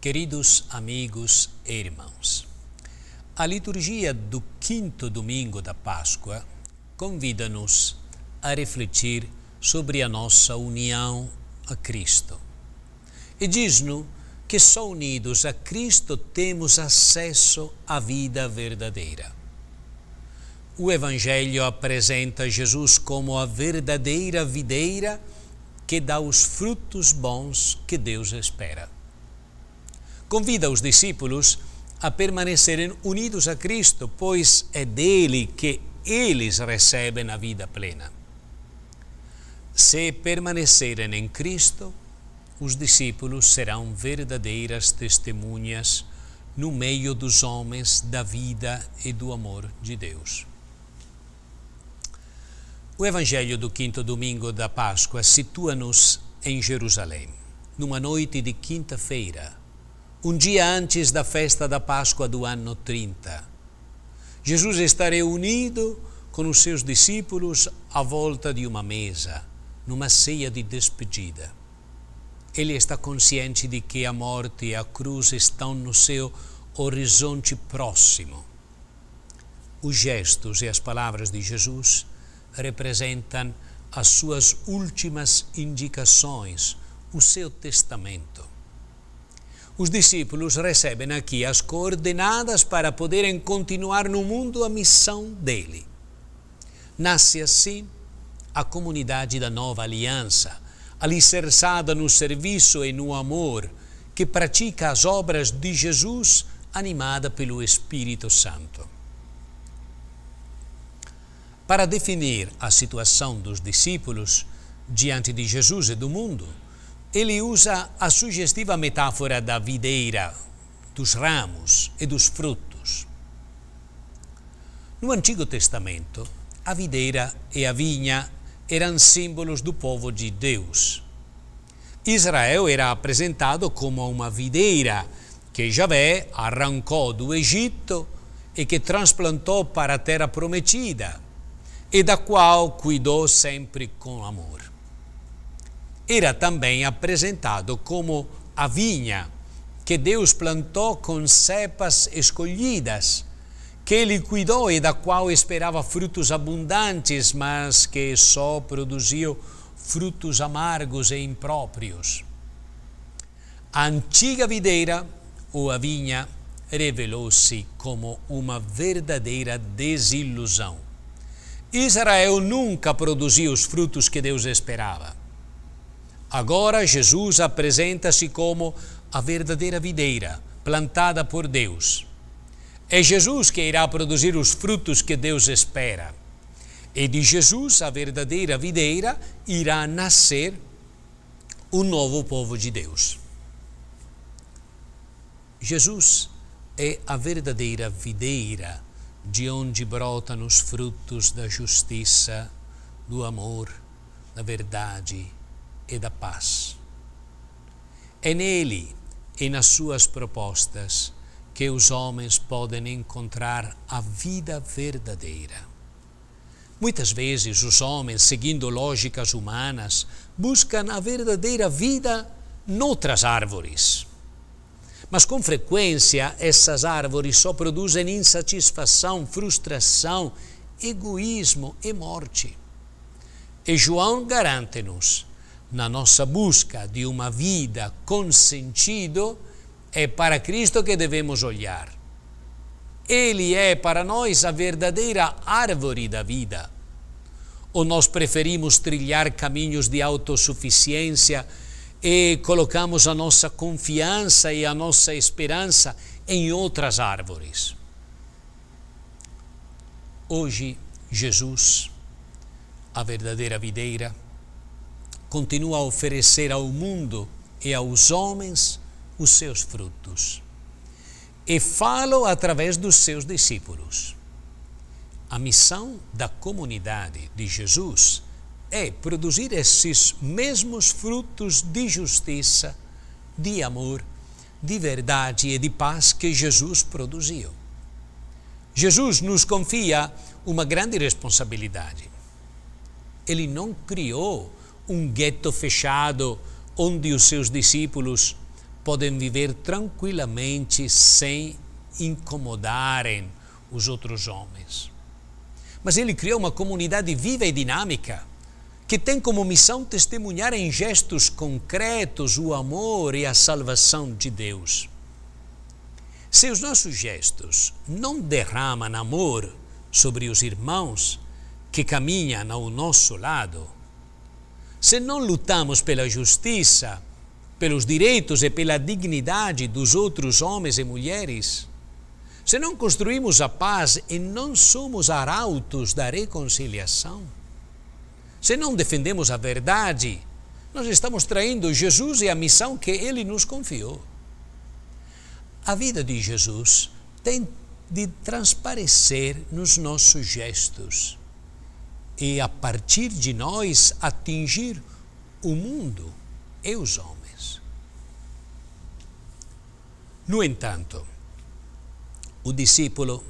Queridos amigos e irmãos, a liturgia do quinto domingo da Páscoa convida-nos a refletir sobre a nossa união a Cristo. E diz-nos que só unidos a Cristo temos acesso à vida verdadeira. O Evangelho apresenta Jesus como a verdadeira videira que dá os frutos bons que Deus espera convida os discípulos a permanecerem unidos a Cristo, pois é dele que eles recebem a vida plena. Se permanecerem em Cristo, os discípulos serão verdadeiras testemunhas no meio dos homens da vida e do amor de Deus. O Evangelho do quinto domingo da Páscoa situa-nos em Jerusalém, numa noite de quinta-feira, um dia antes da festa da Páscoa do ano 30. Jesus está reunido com os seus discípulos à volta de uma mesa, numa ceia de despedida. Ele está consciente de que a morte e a cruz estão no seu horizonte próximo. Os gestos e as palavras de Jesus representam as suas últimas indicações, o seu testamento os discípulos recebem aqui as coordenadas para poderem continuar no mundo a missão dele. Nasce assim a comunidade da nova aliança, alicerçada no serviço e no amor, que pratica as obras de Jesus, animada pelo Espírito Santo. Para definir a situação dos discípulos diante de Jesus e do mundo, ele usa a sugestiva metáfora da videira, dos ramos e dos frutos. No Antigo Testamento, a videira e a vinha eram símbolos do povo de Deus. Israel era apresentado como uma videira que Javé arrancou do Egito e que transplantou para a terra prometida, e da qual cuidou sempre com amor era também apresentado como a vinha que Deus plantou com cepas escolhidas, que ele cuidou e da qual esperava frutos abundantes, mas que só produziu frutos amargos e impróprios. A antiga videira, ou a vinha, revelou-se como uma verdadeira desilusão. Israel nunca produziu os frutos que Deus esperava. Agora Jesus apresenta-se como a verdadeira videira plantada por Deus. É Jesus que irá produzir os frutos que Deus espera. E de Jesus, a verdadeira videira, irá nascer o novo povo de Deus. Jesus é a verdadeira videira de onde brotam os frutos da justiça, do amor, da verdade e da paz. É nele e nas suas propostas que os homens podem encontrar a vida verdadeira. Muitas vezes os homens, seguindo lógicas humanas, buscam a verdadeira vida noutras árvores. Mas com frequência essas árvores só produzem insatisfação, frustração, egoísmo e morte. E João garante-nos na nossa busca de uma vida com sentido, é para Cristo que devemos olhar. Ele é para nós a verdadeira árvore da vida. Ou nós preferimos trilhar caminhos de autossuficiência e colocamos a nossa confiança e a nossa esperança em outras árvores. Hoje, Jesus, a verdadeira videira, continua a oferecer ao mundo e aos homens os seus frutos. E falo através dos seus discípulos. A missão da comunidade de Jesus é produzir esses mesmos frutos de justiça, de amor, de verdade e de paz que Jesus produziu. Jesus nos confia uma grande responsabilidade. Ele não criou um gueto fechado onde os seus discípulos podem viver tranquilamente sem incomodarem os outros homens. Mas ele criou uma comunidade viva e dinâmica que tem como missão testemunhar em gestos concretos o amor e a salvação de Deus. Se os nossos gestos não derramam amor sobre os irmãos que caminham ao nosso lado, se não lutamos pela justiça, pelos direitos e pela dignidade dos outros homens e mulheres, se não construímos a paz e não somos arautos da reconciliação, se não defendemos a verdade, nós estamos traindo Jesus e a missão que ele nos confiou. A vida de Jesus tem de transparecer nos nossos gestos e a partir de nós atingir o mundo e os homens. No entanto, o discípulo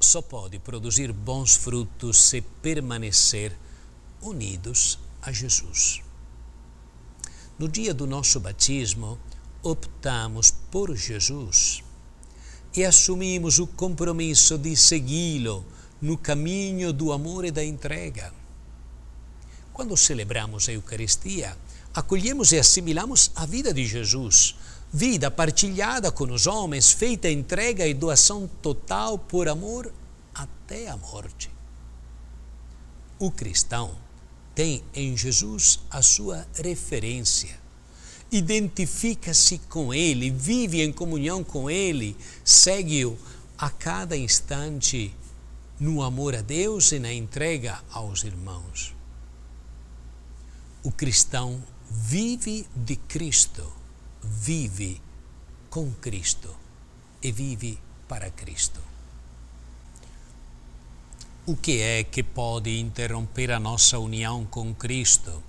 só pode produzir bons frutos se permanecer unidos a Jesus. No dia do nosso batismo, optamos por Jesus e assumimos o compromisso de segui-lo no caminho do amor e da entrega. Quando celebramos a Eucaristia, acolhemos e assimilamos a vida de Jesus, vida partilhada com os homens, feita entrega e doação total por amor até a morte. O cristão tem em Jesus a sua referência, identifica-se com Ele, vive em comunhão com Ele, segue-o a cada instante no amor a Deus e na entrega aos irmãos. O cristão vive de Cristo, vive com Cristo e vive para Cristo. O que é que pode interromper a nossa união com Cristo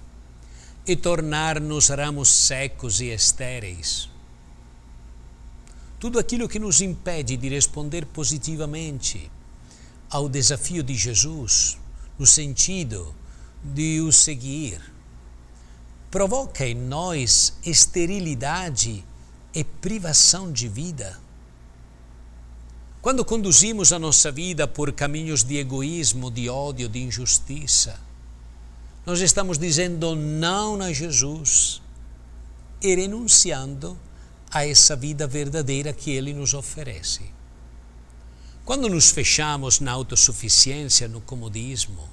e tornar-nos ramos secos e estéreis? Tudo aquilo que nos impede de responder positivamente ao desafio de Jesus, no sentido de o seguir, provoca em nós esterilidade e privação de vida. Quando conduzimos a nossa vida por caminhos de egoísmo, de ódio, de injustiça, nós estamos dizendo não a Jesus e renunciando a essa vida verdadeira que Ele nos oferece. Quando nos fechamos na autossuficiência, no comodismo,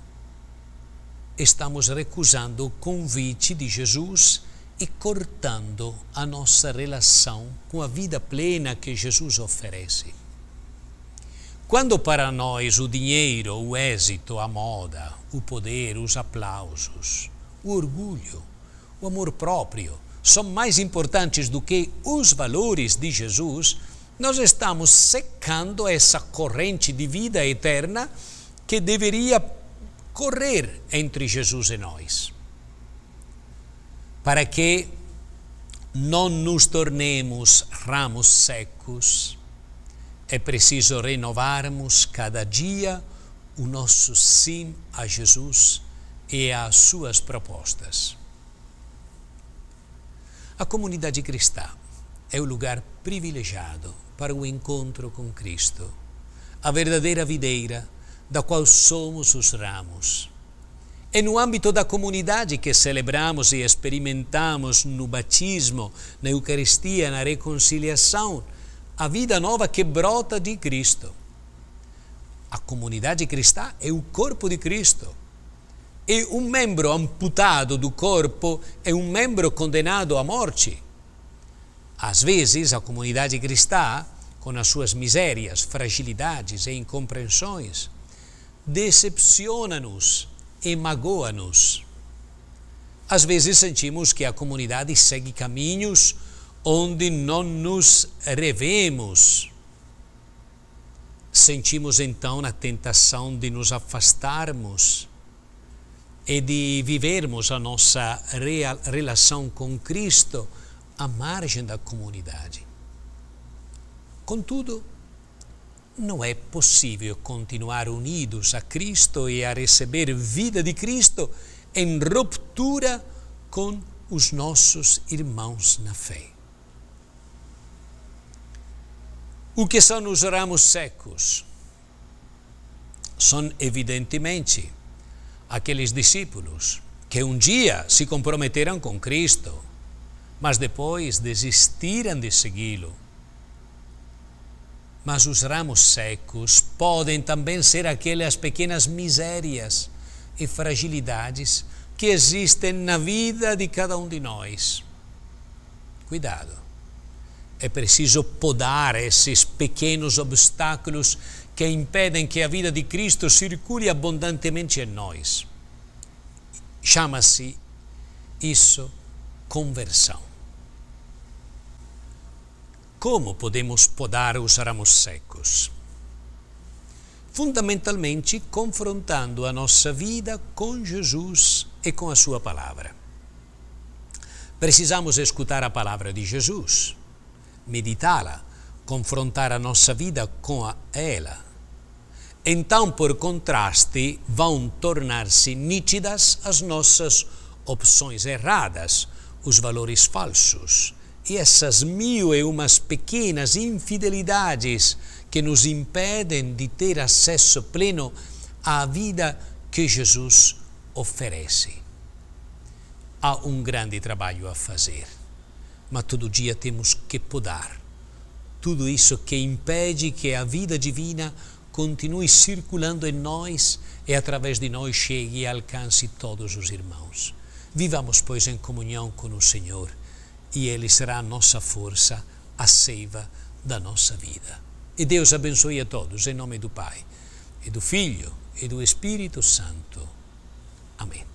estamos recusando o convite de Jesus e cortando a nossa relação com a vida plena que Jesus oferece. Quando para nós o dinheiro, o êxito, a moda, o poder, os aplausos, o orgulho, o amor próprio são mais importantes do que os valores de Jesus, nós estamos secando essa corrente de vida eterna que deveria correr entre Jesus e nós, para que não nos tornemos ramos secos. É preciso renovarmos cada dia o nosso sim a Jesus e às suas propostas. A comunidade cristã é o lugar privilegiado para o encontro com Cristo, a verdadeira videira da qual somos os ramos. É no âmbito da comunidade que celebramos e experimentamos no batismo, na Eucaristia, na reconciliação, a vida nova que brota de Cristo. A comunidade cristã é o corpo de Cristo. E é um membro amputado do corpo é um membro condenado à morte. Às vezes, a comunidade cristã, com as suas misérias, fragilidades e incompreensões, decepciona-nos e magoa-nos. Às vezes sentimos que a comunidade segue caminhos onde não nos revemos. Sentimos então a tentação de nos afastarmos e de vivermos a nossa real, relação com Cristo à margem da comunidade. Contudo, não é possível continuar unidos a Cristo e a receber vida de Cristo em ruptura com os nossos irmãos na fé. O que são os ramos secos? São, evidentemente, aqueles discípulos que um dia se comprometeram com Cristo mas depois desistiram de segui-lo. Mas os ramos secos podem também ser aquelas pequenas misérias e fragilidades que existem na vida de cada um de nós. Cuidado! É preciso podar esses pequenos obstáculos que impedem que a vida de Cristo circule abundantemente em nós. Chama-se isso conversão como podemos podar os ramos secos? Fundamentalmente confrontando a nossa vida com Jesus e com a Sua palavra. Precisamos escutar a palavra de Jesus, meditá-la, confrontar a nossa vida com ela. Então, por contraste, vão tornar-se nítidas as nossas opções erradas, os valores falsos e essas mil e umas pequenas infidelidades que nos impedem de ter acesso pleno à vida que Jesus oferece. Há um grande trabalho a fazer, mas todo dia temos que podar tudo isso que impede que a vida divina continue circulando em nós e através de nós chegue e alcance todos os irmãos. Vivamos, pois, em comunhão com o Senhor e Ele será a nossa força, a seiva da nossa vida. E Deus abençoe a todos, em nome do Pai, e do Filho, e do Espírito Santo. Amém.